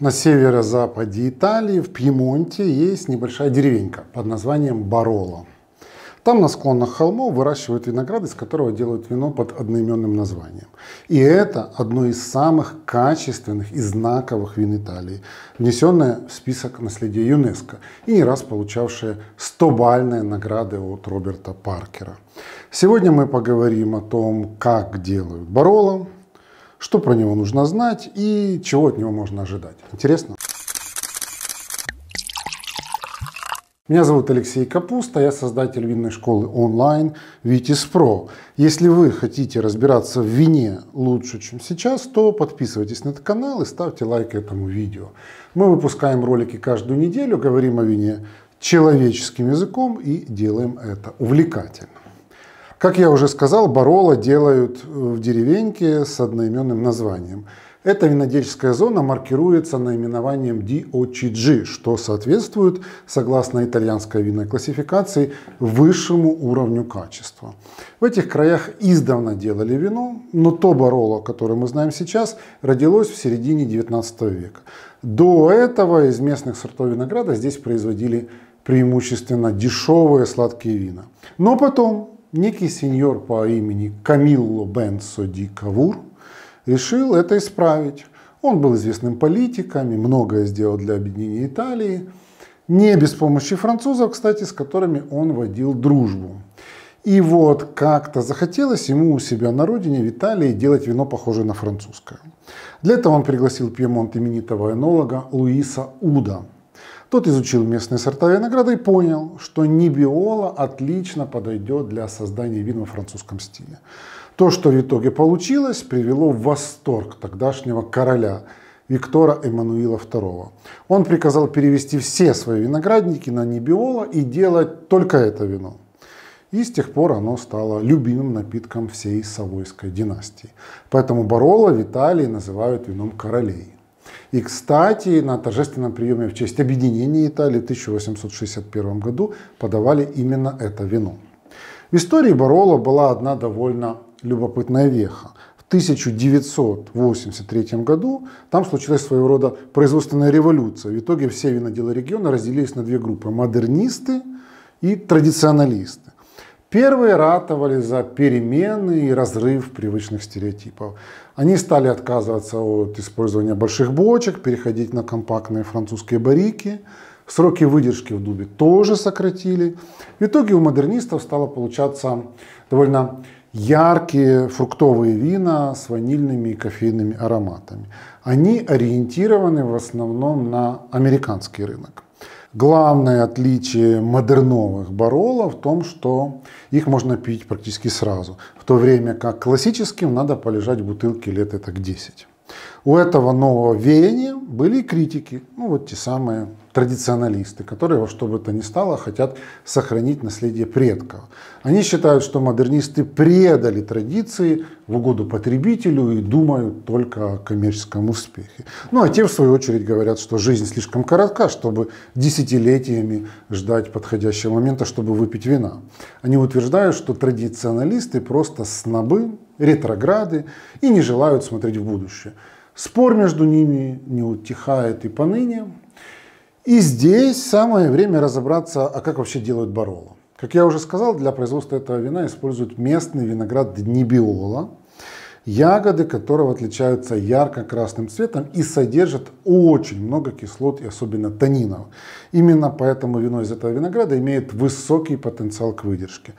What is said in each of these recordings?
На северо-западе Италии, в Пьемонте, есть небольшая деревенька под названием Бароло. Там на склонах холмов выращивают виноград, из которого делают вино под одноименным названием. И это одно из самых качественных и знаковых вин Италии, внесенное в список наследия ЮНЕСКО и не раз получавшее 100-бальные награды от Роберта Паркера. Сегодня мы поговорим о том, как делают Бароло, что про него нужно знать и чего от него можно ожидать. Интересно? Меня зовут Алексей Капуста, я создатель винной школы онлайн Витис Про. Если вы хотите разбираться в вине лучше, чем сейчас, то подписывайтесь на этот канал и ставьте лайк этому видео. Мы выпускаем ролики каждую неделю, говорим о вине человеческим языком и делаем это увлекательно. Как я уже сказал, барола делают э, в деревеньке с одноименным названием. Эта винодельческая зона маркируется наименованием DOCG, что соответствует, согласно итальянской винной классификации, высшему уровню качества. В этих краях издавна делали вино, но то бароло, которое мы знаем сейчас, родилось в середине 19 века. До этого из местных сортов винограда здесь производили преимущественно дешевые сладкие вина. Но потом, некий сеньор по имени Камилло Бенсо Ди Кавур решил это исправить. Он был известным политиком и многое сделал для объединения Италии. Не без помощи французов, кстати, с которыми он водил дружбу. И вот как-то захотелось ему у себя на родине, в Италии, делать вино, похожее на французское. Для этого он пригласил Пьемонт именитого энолога Луиса Уда – тот изучил местные сорта винограда и понял, что Нибиола отлично подойдет для создания вин во французском стиле. То, что в итоге получилось, привело в восторг тогдашнего короля Виктора Эммануила II. Он приказал перевести все свои виноградники на Нибиола и делать только это вино. И с тех пор оно стало любимым напитком всей Савойской династии. Поэтому Барола в Италии называют вином королей. И, кстати, на торжественном приеме в честь объединения Италии в 1861 году подавали именно это вино. В истории Барола была одна довольно любопытная веха. В 1983 году там случилась своего рода производственная революция. В итоге все виноделы региона разделились на две группы – модернисты и традиционалисты. Первые ратовали за перемены и разрыв привычных стереотипов. Они стали отказываться от использования больших бочек, переходить на компактные французские барики. Сроки выдержки в дубе тоже сократили. В итоге у модернистов стало получаться довольно яркие фруктовые вина с ванильными и кофейными ароматами. Они ориентированы в основном на американский рынок. Главное отличие модерновых барола в том, что их можно пить практически сразу, в то время как классическим надо полежать в бутылке лет это к 10 у этого нового веяния были критики, ну вот те самые традиционалисты, которые во что бы то ни стало хотят сохранить наследие предков. Они считают, что модернисты предали традиции в угоду потребителю и думают только о коммерческом успехе. Ну а те, в свою очередь, говорят, что жизнь слишком коротка, чтобы десятилетиями ждать подходящего момента, чтобы выпить вина. Они утверждают, что традиционалисты просто снобы, ретрограды и не желают смотреть в будущее. Спор между ними не утихает и поныне. И здесь самое время разобраться, а как вообще делают бароло. Как я уже сказал, для производства этого вина используют местный виноград Днебиола, ягоды которого отличаются ярко-красным цветом и содержат очень много кислот и особенно танинов. Именно поэтому вино из этого винограда имеет высокий потенциал к выдержке.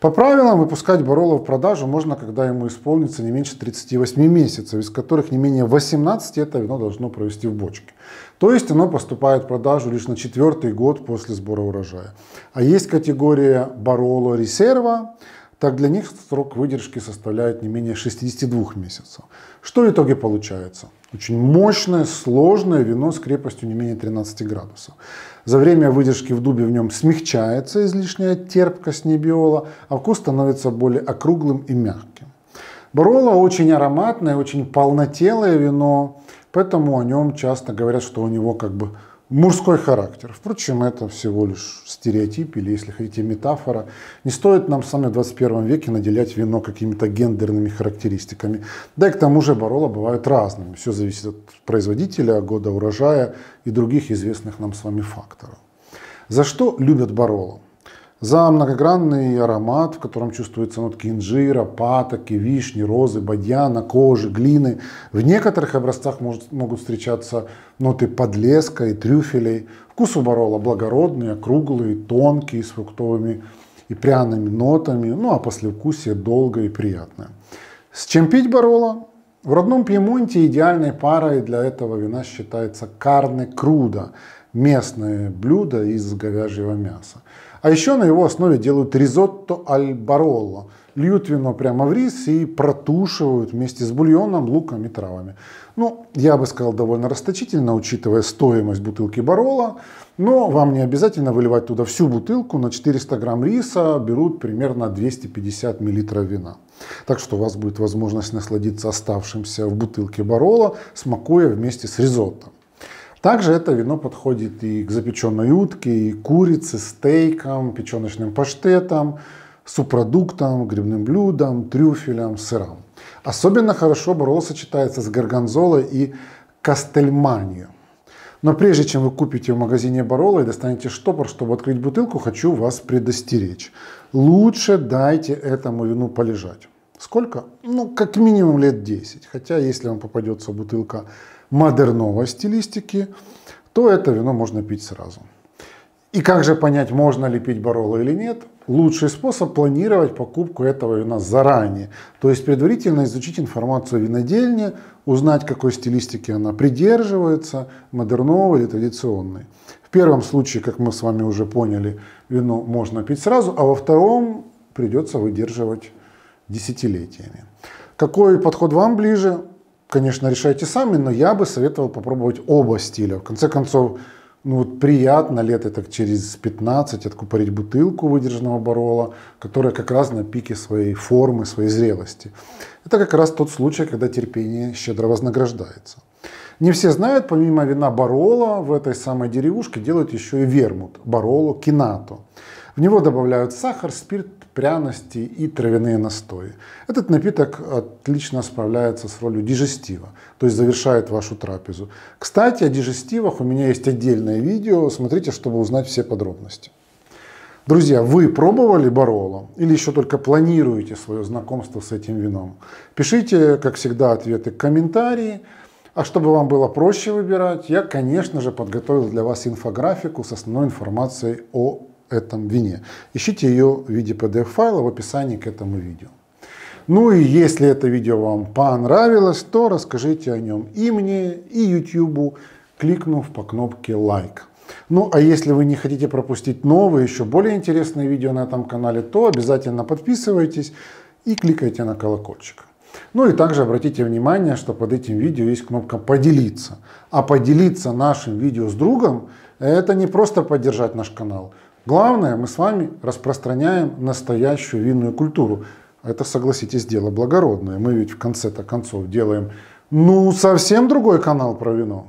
По правилам выпускать Барола в продажу можно, когда ему исполнится не меньше 38 месяцев, из которых не менее 18 это вино должно провести в бочке. То есть оно поступает в продажу лишь на четвертый год после сбора урожая. А есть категория Барола резерва, так для них срок выдержки составляет не менее 62 месяцев. Что в итоге получается? Очень мощное, сложное вино с крепостью не менее 13 градусов. За время выдержки в дубе в нем смягчается излишняя терпкость небиола, а вкус становится более округлым и мягким. Бароло очень ароматное, очень полнотелое вино, поэтому о нем часто говорят, что у него как бы мужской характер. Впрочем, это всего лишь стереотип или, если хотите, метафора. Не стоит нам с вами в 21 веке наделять вино какими-то гендерными характеристиками. Да и к тому же барола бывают разными. Все зависит от производителя, года урожая и других известных нам с вами факторов. За что любят баролу? за многогранный аромат, в котором чувствуются нотки инжира, патоки, вишни, розы, бадьяна, кожи, глины. В некоторых образцах может, могут встречаться ноты подлеска и трюфелей. Вкус у барола благородный, округлый, тонкий, с фруктовыми и пряными нотами, ну а послевкусие долгое и приятное. С чем пить барола? В родном Пьемонте идеальной парой для этого вина считается карне круда, местное блюдо из говяжьего мяса. А еще на его основе делают ризотто аль баролло. Льют вино прямо в рис и протушивают вместе с бульоном, луком и травами. Ну, я бы сказал, довольно расточительно, учитывая стоимость бутылки барола. Но вам не обязательно выливать туда всю бутылку. На 400 грамм риса берут примерно 250 миллилитров вина. Так что у вас будет возможность насладиться оставшимся в бутылке барола, смакуя вместе с ризотто. Также это вино подходит и к запеченной утке, и курице, стейкам, печеночным паштетам, субпродуктам, грибным блюдам, трюфелям, сырам. Особенно хорошо Бароло сочетается с горгонзолой и кастельманью. Но прежде чем вы купите в магазине Барола и достанете штопор, чтобы открыть бутылку, хочу вас предостеречь. Лучше дайте этому вину полежать. Сколько? Ну, как минимум лет 10. Хотя, если вам попадется бутылка модерновой стилистики, то это вино можно пить сразу. И как же понять, можно ли пить Бароло или нет? Лучший способ – планировать покупку этого вина заранее. То есть предварительно изучить информацию винодельни, узнать, какой стилистики она придерживается, модерновой или традиционной. В первом случае, как мы с вами уже поняли, вино можно пить сразу, а во втором придется выдерживать десятилетиями. Какой подход вам ближе? Конечно, решайте сами, но я бы советовал попробовать оба стиля. В конце концов, ну вот приятно лет это через 15 откупорить бутылку выдержанного барола, которая как раз на пике своей формы, своей зрелости. Это как раз тот случай, когда терпение щедро вознаграждается. Не все знают, помимо вина барола в этой самой деревушке делают еще и вермут, бароло кинато. В него добавляют сахар, спирт, пряности и травяные настои. Этот напиток отлично справляется с ролью дижестива, то есть завершает вашу трапезу. Кстати, о дижестивах у меня есть отдельное видео, смотрите, чтобы узнать все подробности. Друзья, вы пробовали Бароло или еще только планируете свое знакомство с этим вином? Пишите, как всегда, ответы, комментарии. А чтобы вам было проще выбирать, я, конечно же, подготовил для вас инфографику с основной информацией о этом вине. Ищите ее в виде PDF-файла в описании к этому видео. Ну и если это видео вам понравилось, то расскажите о нем и мне, и YouTube, кликнув по кнопке лайк. Ну а если вы не хотите пропустить новые, еще более интересные видео на этом канале, то обязательно подписывайтесь и кликайте на колокольчик. Ну и также обратите внимание, что под этим видео есть кнопка «Поделиться». А поделиться нашим видео с другом – это не просто поддержать наш канал – Главное, мы с вами распространяем настоящую винную культуру. Это, согласитесь, дело благородное. Мы ведь в конце-то концов делаем, ну, совсем другой канал про вино.